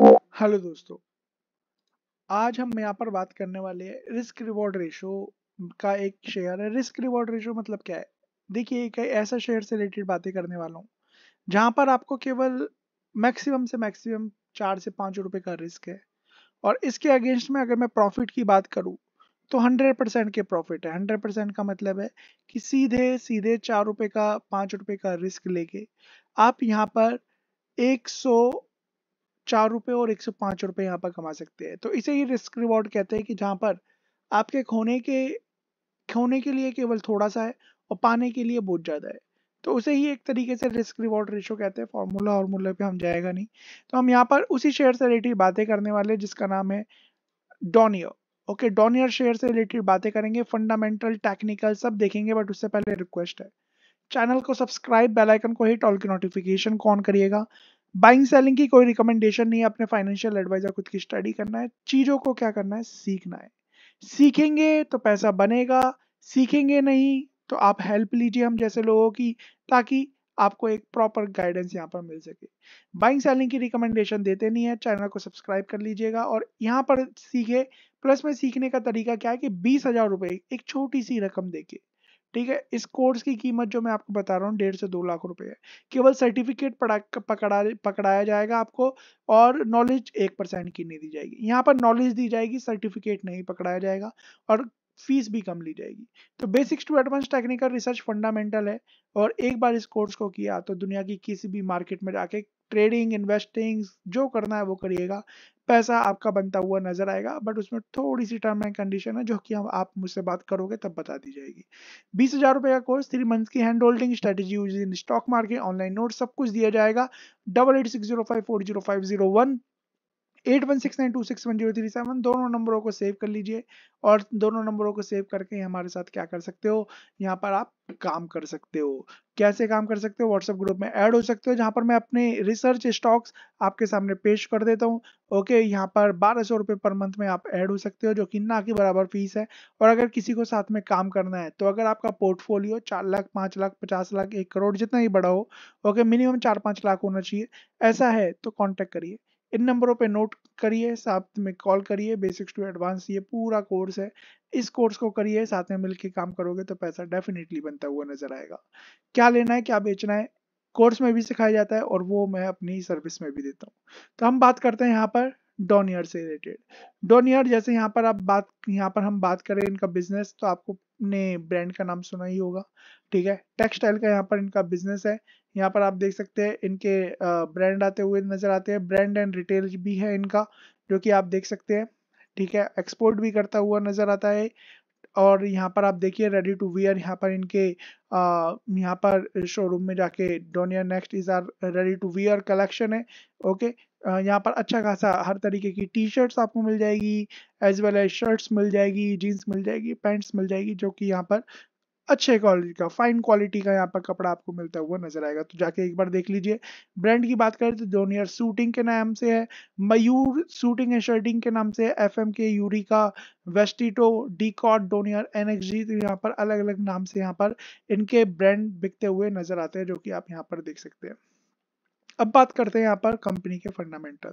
hello दोस्तों आज हम यहाँ पर बात करने वाले हैं रिस्क रिवॉर्ड रेशो का एक शेयर है रिस्क रिवॉर्ड रेशो मतलब क्या है देखिए एक ऐसा शेयर से रिलेटेड बातें करने वाला हूँ जहाँ पर आपको केवल मैक्सिमम से मैक्सिमम चार से पाँच रुपये का रिस्क है और इसके अगेंस्ट में अगर मैं प्रॉफिट की बात करूँ तो हंड्रेड परसेंट के प्रॉफिट है हंड्रेड परसेंट का मतलब है कि सीधे सीधे चार रुपये का पाँच रुपये का रिस्क लेके आप यहाँ पर एक सौ चार रुपये और एक सौ पाँच रुपये यहाँ पर कमा सकते हैं तो इसे ही रिस्क रिवॉर्ड कहते हैं कि जहाँ पर आपके खोने के खोने के लिए केवल थोड़ा सा है और पाने के लिए बहुत ज़्यादा है तो उसे ही एक तरीके से रिस्क रिवॉर्ड रेशो कहते हैं फार्मूला वार्मूला पे हम जाएगा नहीं तो हम यहाँ पर उसी शेयर से रिलेटेड बातें करने वाले जिसका नाम है डोनियो ओके डोनियर शेयर से रिलेटेड बातें करेंगे फंडामेंटल टेक्निकल सब देखेंगे बट उससे पहले रिक्वेस्ट है चैनल को सब्सक्राइब बेल आइकन को हिट ऑल की नोटिफिकेशन कौन करिएगा बाइंग सेलिंग की कोई रिकमेंडेशन नहीं है अपने फाइनेंशियल एडवाइजर खुद की स्टडी करना है चीजों को क्या करना है सीखना है सीखेंगे तो पैसा बनेगा सीखेंगे नहीं तो आप हेल्प लीजिए हम जैसे लोगों की ताकि आपको एक प्रॉपर गाइडेंस यहाँ पर मिल सके बाइंग सेलिंग की रिकमेंडेशन देते नहीं है चैनल को सब्सक्राइब कर लीजिएगा और यहाँ पर सीखे प्लस में सीखने का तरीका क्या है कि बीस हजार रुपए एक छोटी सी रकम देके ठीक है इस कोर्स की कीमत जो मैं आपको बता रहा हूँ डेढ़ से दो लाख रुपए है केवल सर्टिफिकेट पकड़ा पकड़ाया जाएगा आपको और नॉलेज एक परसेंट की नहीं दी जाएगी यहाँ पर नॉलेज दी जाएगी सर्टिफिकेट नहीं पकड़ाया जाएगा और फीस भी कम ली जाएगी तो basics to advance technical research fundamental है और एक बार इस कोर्स को किया तो दुनिया की किसी भी मार्केट में जाके ट्रेडिंग इन्वेस्टिंग जो करना है वो करिएगा पैसा आपका बनता हुआ नजर आएगा बट उसमें थोड़ी सी टर्म एंड कंडीशन है जो कि हम आप मुझसे बात करोगे तब बता दी जाएगी बीस हजार रुपए का कोर्स थ्री मंथ्स की hand holding strategy use in stock market online note सब कुछ दिया जाएगा double eight six zero five four zero five zero one eight one six nine two six one zero three seven दोनों नंबरों को save कर लीजिए और दोनों नंबरों को सेव करके हमारे साथ क्या कर सकते हो यहाँ पर आप काम कर सकते हो कैसे काम कर सकते हो व्हाट्सएप ग्रुप में ऐड हो सकते हो जहाँ पर मैं अपने रिसर्च स्टॉक्स आपके सामने पेश कर देता हूँ ओके यहाँ पर बारह सौ रुपये पर मंथ में आप ऐड हो सकते हो जो कि ना के बराबर फीस है और अगर किसी को साथ में काम करना है तो अगर आपका पोर्टफोलियो चार लाख पाँच लाख पचास लाख एक करोड़ जितना ही बड़ा हो ओके मिनिमम चार पाँच लाख होना चाहिए ऐसा है तो कॉन्टैक्ट करिए इन नंबरों पे नोट करिए साथ में कॉल करिए बेसिक्स टू एडवांस ये पूरा कोर्स है इस कोर्स को करिए साथ में मिलकर काम करोगे तो पैसा डेफिनेटली बनता हुआ नजर आएगा क्या लेना है क्या बेचना है कोर्स में भी सिखाया जाता है और वो मैं अपनी सर्विस में भी देता हूँ तो हम बात करते हैं यहाँ पर डोनियर से रिलेटेड डोनियर जैसे यहाँ पर आप बात यहाँ पर हम बात करें इनका बिजनेस तो आपको ने ब्रांड का नाम सुना ही होगा ठीक है टेक्सटाइल का यहाँ पर इनका बिजनेस है यहाँ पर आप देख सकते हैं इनके ब्रांड आते हुए नजर आते हैं ब्रांड एंड रिटेल भी है इनका जो कि आप देख सकते हैं ठीक है एक्सपोर्ट भी करता हुआ नजर आता है और यहाँ पर आप देखिए रेडी टू वियर यहाँ पर इनके यहाँ पर शोरूम में जाके Donear next is are ready to wear collection है ओके यहाँ पर अच्छा खासा हर तरीके की टी शर्ट्स आपको मिल जाएगी एज वेल एज शर्ट्स मिल जाएगी जीन्स मिल जाएगी पैंट्स मिल जाएगी जो कि यहाँ पर अच्छे क्वालिटी का फाइन क्वालिटी का यहाँ पर कपड़ा आपको मिलता हुआ नजर आएगा तो जाके एक बार देख लीजिए ब्रांड की बात करें तो जोनियर सूटिंग के नाम से है मयूर सूटिंग एंड शर्टिंग के नाम से है एफ एम के यूरिका वेस्टिटो Dcot Donear N X G तो यहाँ पर अलग अलग नाम से यहाँ पर इनके ब्रांड बिकते हुए नजर आते हैं जो कि आप यहाँ पर देख सकते हैं अब बात करते हैं यहाँ पर कंपनी के fundamental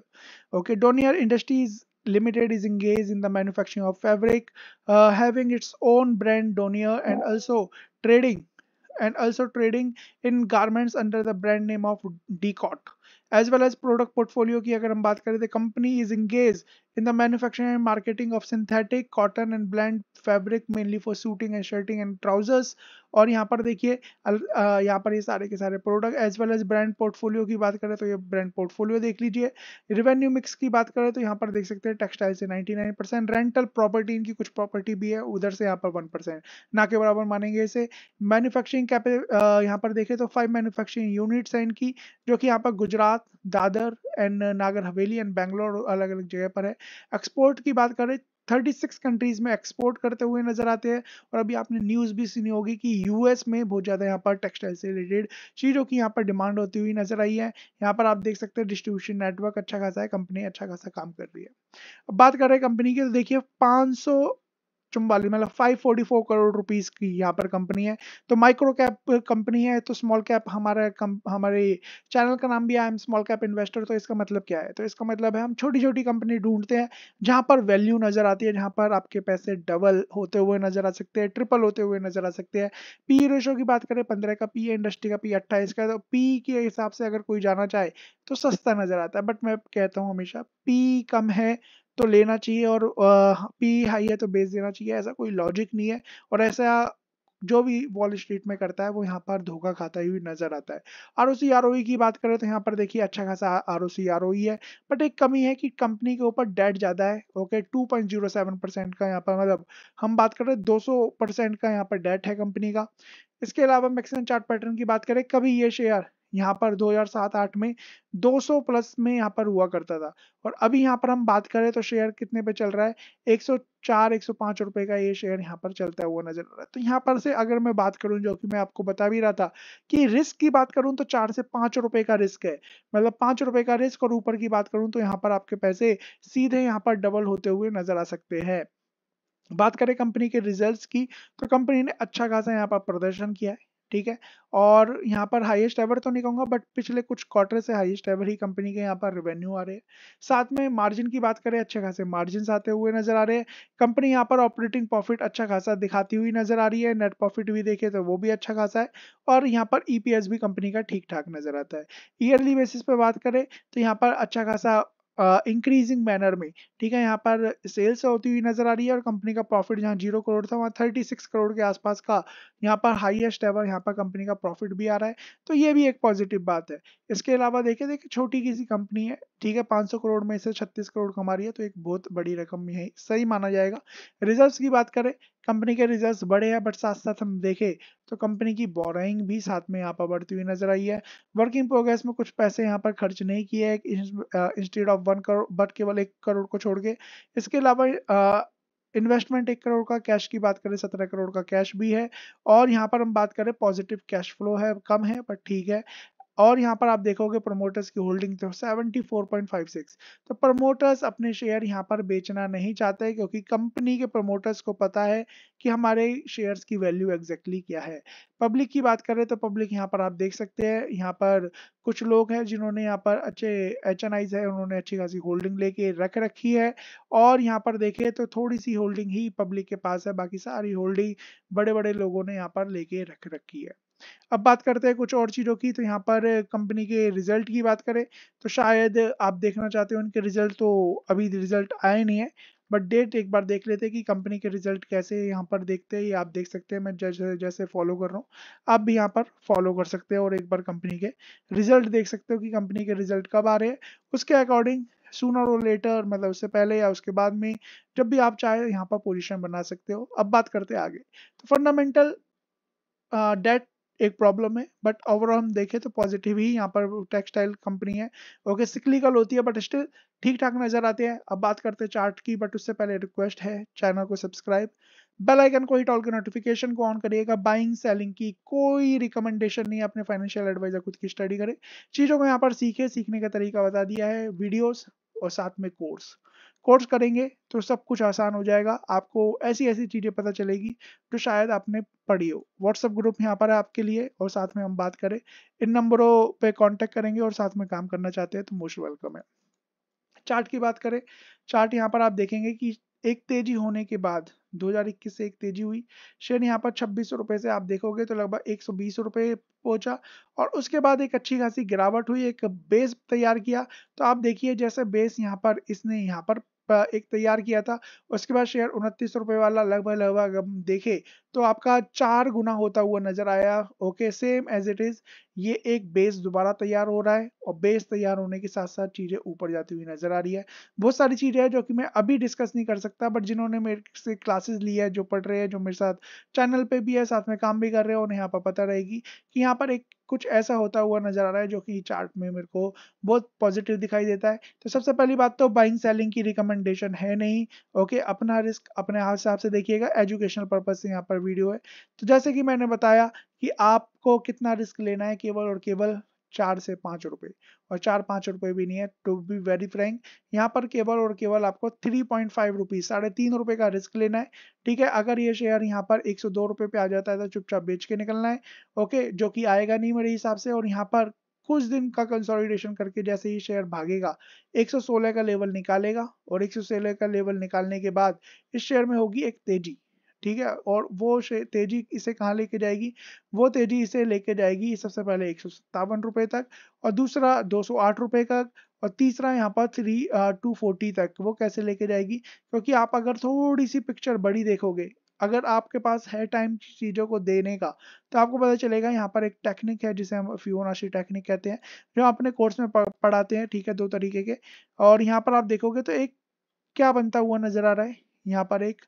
okay Donear industries limited is engage in the manufacturing of fabric having its own brand Donear and also trading and also trading in garments under the brand name of Dcot as well as product portfolio की अगर हम बात करें तो company is engage in the manufacturing and marketing of synthetic cotton and blend fabric mainly for suiting and shirting and trousers और यहाँ पर देखिए यहाँ पर ये सारे के सारे product as well as brand portfolio की बात करें तो ये ब्रांड पोर्टफोलियो देख लीजिए रेवेन्यू मिक्स की बात करें तो यहाँ पर देख सकते हैं टेक्सटाइल से 99 परसेंट रेंटल प्रॉपर्टी इनकी कुछ प्रॉपर्टी भी है उधर से यहाँ पर 1 परसेंट ना के बराबर मानेंगे इसे मैनुफैक्चरिंग कैपे यहाँ पर देखें तो फाइव मैनुफैक्चरिंग यूनिट्स हैं इनकी जो कि यहाँ पर गुजरात दादर एंड नागर हवेली एंड बैंगलोर अलग अलग जगह पर है एक्सपोर्ट की बात करें 36 कंट्रीज में एक्सपोर्ट करते हुए नजर आते हैं और अभी आपने न्यूज भी सुनी होगी कि यूएस में बहुत ज्यादा यहाँ पर टेक्सटाइल से रिलेटेड चीजों की यहाँ पर डिमांड होती हुई नजर आई है यहाँ पर आप देख सकते हैं डिस्ट्रीब्यूशन नेटवर्क अच्छा खासा है कंपनी अच्छा खासा काम कर रही है अब बात कर रहे हैं कंपनी की तो देखिए पाँच चुम्बाली मतलब 544 करोड़ रुपीस की यहाँ पर कंपनी है तो माइक्रो कैप कंपनी है तो स्मॉल कैप हमारा हमारे चैनल का नाम भी I am small cap investor तो इसका मतलब क्या है तो इसका मतलब है हम छोटी छोटी कंपनी ढूंढते हैं जहाँ पर वैल्यू नजर आती है जहाँ पर आपके पैसे डबल होते हुए नजर आ सकते हैं ट्रिपल होते हुए नजर आ सकते हैं पी रेशो e की बात करें पंद्रह का पी इंडस्ट्री e का पी अट्ठाईस का तो पी e के हिसाब से अगर कोई जाना चाहे तो सस्ता नजर आता है बट मैं कहता हूँ हमेशा पी कम है तो लेना चाहिए और पी हाई है तो बेस देना चाहिए ऐसा कोई लॉजिक नहीं है और ऐसा जो भी वॉल स्ट्रीट में करता है वो यहाँ पर धोखा खाता हुई नजर आता है R O C R O की बात करें तो यहाँ पर देखिए अच्छा खासा R O C R O है बट एक कमी है कि कंपनी के ऊपर डेट ज़्यादा है okay two point zero seven percent का यहाँ पर मतलब हम बात कर रहे हैं दो सौ परसेंट का यहाँ पर डेट है कंपनी का इसके अलावा मैक्सिमम चार्ट पैटर्न की बात करें कभी ये शेयर यहाँ पर 2007-8 में 200 प्लस में यहाँ पर हुआ करता था और अभी यहाँ पर हम बात करें तो शेयर कितने पे चल रहा है 104 105 रुपए का ये शेयर यहाँ पर चलता हुआ नजर आ रहा है तो यहाँ पर से अगर मैं बात करूँ जो कि मैं आपको बता भी रहा था कि रिस्क की बात करूँ तो चार से पाँच रुपए का रिस्क है मतलब पाँच रुपए का रिस्क और ऊपर की बात करूँ तो यहाँ पर आपके पैसे सीधे यहाँ पर डबल होते हुए नजर आ सकते हैं बात करें कंपनी के रिजल्ट्स की तो कंपनी ने अच्छा खासा यहाँ पर प्रदर्शन किया है ठीक है और यहाँ पर हाईएस्ट एवर तो नहीं कहूँगा बट पिछले कुछ क्वार्टर से हाईएस्ट एवर ही कंपनी के यहाँ पर रेवेन्यू आ रहे हैं साथ में मार्जिन की बात करें अच्छे खासे मार्जिन आते हुए नजर आ रहे हैं कंपनी यहाँ पर ऑपरेटिंग प्रॉफिट अच्छा खासा दिखाती हुई नजर आ रही है नेट प्रॉफिट भी देखे तो वो भी अच्छा खासा है और यहाँ पर ई e भी कंपनी का ठीक ठाक नजर आता है ईयरली बेसिस पर बात करें तो यहाँ पर अच्छा खासा इंक्रीजिंग uh, मैनर में ठीक है यहाँ पर सेल्स होती हुई नजर आ रही है और कंपनी का प्रॉफिट जहाँ जीरो करोड़ था वहाँ थर्टी सिक्स करोड़ के आसपास का यहाँ पर हाईएस्ट एवर यहाँ पर कंपनी का प्रॉफिट भी आ रहा है तो ये भी एक पॉजिटिव बात है इसके अलावा देखें देखिए छोटी किसी कंपनी है ठीक है पाँच करोड़ में से छत्तीस करोड़ कमा रही है तो एक बहुत बड़ी रकम है सही माना जाएगा रिजर्व्स की बात करें कंपनी के रिजर्व्स बड़े हैं बट साथ साथ हम देखें तो कंपनी की बोराइंग भी साथ में यहाँ पर बढ़ती हुई नजर आई है वर्किंग प्रोग्रेस में कुछ पैसे यहाँ पर खर्च नहीं किए हैं institute of one crore but केवल एक करोड़ को छोड़ के इसके अलावा इन्वेस्टमेंट एक करोड़ का कैश की बात करें सत्रह करोड़ का कैश भी है और यहाँ पर हम बात करें पॉजिटिव कैश फ्लो है कम है बट ठीक है और यहाँ पर आप देखोगे प्रमोटर्स की होल्डिंग तो 74.56 तो प्रमोटर्स अपने शेयर यहाँ पर बेचना नहीं चाहते क्योंकि कंपनी के प्रमोटर्स को पता है कि हमारे शेयर्स की वैल्यू एग्जैक्टली क्या है पब्लिक की बात करें तो पब्लिक यहाँ पर आप देख सकते हैं यहाँ पर कुछ लोग हैं जिन्होंने यहाँ पर अच्छे एच एन आईज है उन्होंने अच्छी खासी होल्डिंग लेके रख रखी है और यहाँ पर देखें तो थोड़ी सी होल्डिंग ही पब्लिक के पास है बाकी सारी होल्डिंग बड़े बड़े लोगों ने यहाँ पर लेके रख रखी है अब बात करते हैं कुछ और चीज़ों की तो यहाँ पर कंपनी के रिजल्ट की बात करें तो शायद आप देखना चाहते हो उनके रिजल्ट तो अभी रिजल्ट आए नहीं है बट डेट एक बार देख लेते हैं कि कंपनी के रिजल्ट कैसे यहाँ पर देखते हैं ये आप देख सकते हैं मैं जैसे जैसे फॉलो कर रहा हूँ आप भी यहाँ पर फॉलो कर सकते हैं और एक बार कंपनी के रिजल्ट देख सकते हो कि कंपनी के रिजल्ट कब आ रहे हैं उसके अकॉर्डिंग सुनर और लेटर मतलब उससे पहले या उसके बाद में जब भी आप चाहे यहाँ पर पोजिशन बना सकते हो अब बात करते हैं आगे तो फंडामेंटल डेट एक प्रॉब्लम है बट ओवरऑल हम देखें तो पॉजिटिव ही यहाँ पर टेक्सटाइल कंपनी है ओके सिक्लिकल होती है बट स्टिल ठीक ठाक नजर आते हैं अब बात करते हैं चार्ट की बट उससे पहले रिक्वेस्ट है चैनल को सब्सक्राइब बेल आइकन को ही टॉल के नोटिफिकेशन को ऑन करिएगा बाइंग सेलिंग की कोई रिकमेंडेशन नहीं अपने फाइनेंशियल एडवाइजर खुद की स्टडी करें चीज़ों को यहाँ पर सीखे सीखने का तरीका बता दिया है वीडियोस और साथ में कोर्स कोर्स करेंगे तो सब कुछ आसान हो जाएगा आपको ऐसी ऐसी चीज़ें पता चलेगी जो शायद आपने पढ़ी हो व्हाट्सएप ग्रुप यहाँ पर है आपके लिए और साथ में हम बात करें इन नंबरों पे कांटेक्ट करेंगे और साथ में काम करना चाहते हैं तो मोस्ट वेलकम है चार्ट की बात करें चार्ट यहाँ पर आप देखेंगे कि एक तेजी होने के बाद 2021 से एक तेजी हुई शेयर यहाँ पर छब्बीस रुपए से आप देखोगे तो लगभग एक रुपए पहुंचा और उसके बाद एक अच्छी खासी गिरावट हुई एक बेस तैयार किया तो आप देखिए जैसे बेस यहाँ पर इसने यहाँ पर एक तैयार किया था उसके बाद शेयर उनतीस रुपए वाला लगभग लगभग हम देखे तो आपका चार गुना होता हुआ नजर आया okay same as it is ये एक बेस दोबारा तैयार हो रहा है और बेस तैयार होने के साथ साथ चीजें ऊपर जाती हुई नजर आ रही है बहुत सारी चीजें हैं जो कि मैं अभी डिस्कस नहीं कर सकता बट जिन्होंने मेरे से क्लासेस ली है जो पढ़ रहे हैं जो मेरे साथ चैनल पे भी है साथ में काम भी कर रहे हैं उन्हें यहाँ पर पता रहेगी कि यहाँ पर एक कुछ ऐसा होता हुआ नजर आ रहा है जो कि चार्ट में मेरे को बहुत पॉजिटिव दिखाई देता है तो सबसे पहली बात तो बाइंग सेलिंग की रिकमेंडेशन है नहीं ओके अपना रिस्क अपने हिसाब से देखिएगा एजुकेशनल पर्पज से यहाँ पर वीडियो है तो जैसे कि मैंने बताया कि आपको कितना रिस्क लेना है केवल और केवल चार से पाँच रुपए और चार पाँच रुपए भी नहीं है टू बी वेरी फ्रेंक यहाँ पर केवल और केवल आपको थ्री पॉइंट फाइव रुपीज़ साढ़े तीन रुपए का रिस्क लेना है ठीक है अगर ये शेयर यहाँ पर एक सौ दो रुपए पे आ जाता है तो चुपचाप बेच के निकलना है ओके जो कि आएगा नहीं मेरे हिसाब से और यहाँ पर कुछ दिन का कंसोलिडेशन करके जैसे ही शेयर भागेगा 116 का लेवल निकालेगा और 116 का लेवल निकालने के बाद इस शेयर में होगी एक तेजी ठीक है और वो तेजी इसे कहाँ लेके जाएगी वो तेजी इसे लेके जाएगी सबसे पहले एक रुपए तक और दूसरा दो सौ आठ रुपए का और तीसरा यहाँ पर थ्री टू फोर्टी तक वो कैसे लेके जाएगी क्योंकि आप अगर थोड़ी सी पिक्चर बड़ी देखोगे अगर आपके पास है टाइम चीज़ों को देने का तो आपको पता चलेगा यहाँ पर एक टेक्निक है जिसे हम फ्यूनाशी टेक्निक कहते हैं जो अपने कोर्स में पढ़ाते हैं ठीक है दो तरीके के और यहाँ पर आप देखोगे तो एक क्या बनता हुआ नजर आ रहा है यहाँ पर एक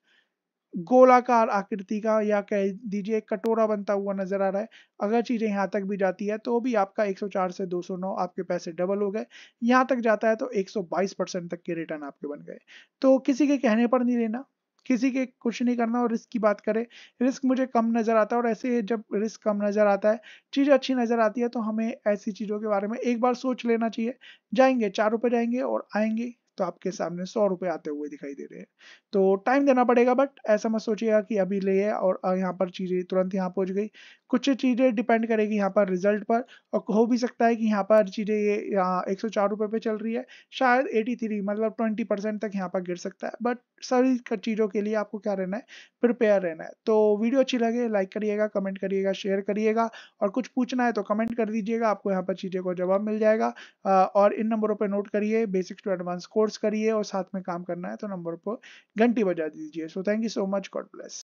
गोलाकार आकृति का या कह दीजिए कटोरा बनता हुआ नजर आ रहा है अगर चीजें यहाँ तक भी जाती है तो भी आपका 104 से 209 आपके पैसे डबल हो गए यहाँ तक जाता है तो 122 परसेंट तक के रिटर्न आपके बन गए तो किसी के कहने पर नहीं लेना किसी के कुछ नहीं करना और रिस्क की बात करें रिस्क मुझे कम नज़र आता है और ऐसे जब रिस्क कम नज़र आता है चीज़ अच्छी नज़र आती है तो हमें ऐसी चीज़ों के बारे में एक बार सोच लेना चाहिए जाएंगे चार रुपए जाएंगे और आएंगे तो आपके सामने सौ रुपए आते हुए दिखाई दे रहे हैं तो टाइम देना पड़ेगा बट ऐसा मत सोचिएगा कि अभी ले है और यहाँ पर चीज़ें तुरंत यहाँ पहुंच गई कुछ चीज़ें डिपेंड करेगी यहाँ पर रिजल्ट पर और हो भी सकता है कि यहाँ पर चीज़ें ये एक सौ चार रुपये पे चल रही है शायद एटी थ्री मतलब ट्वेंटी परसेंट तक यहाँ पर गिर सकता है बट सारी चीज़ों के लिए आपको क्या रहना है प्रिपेयर रहना है तो वीडियो अच्छी लगे लाइक करिएगा कमेंट करिएगा शेयर करिएगा और कुछ पूछना है तो कमेंट कर दीजिएगा आपको यहाँ पर चीज़ें को जवाब मिल जाएगा और इन नंबरों पर नोट करिए basics to advance course course करिए और साथ में काम करना है तो नंबर पर घंटी बजा दीजिए so thank you so much God bless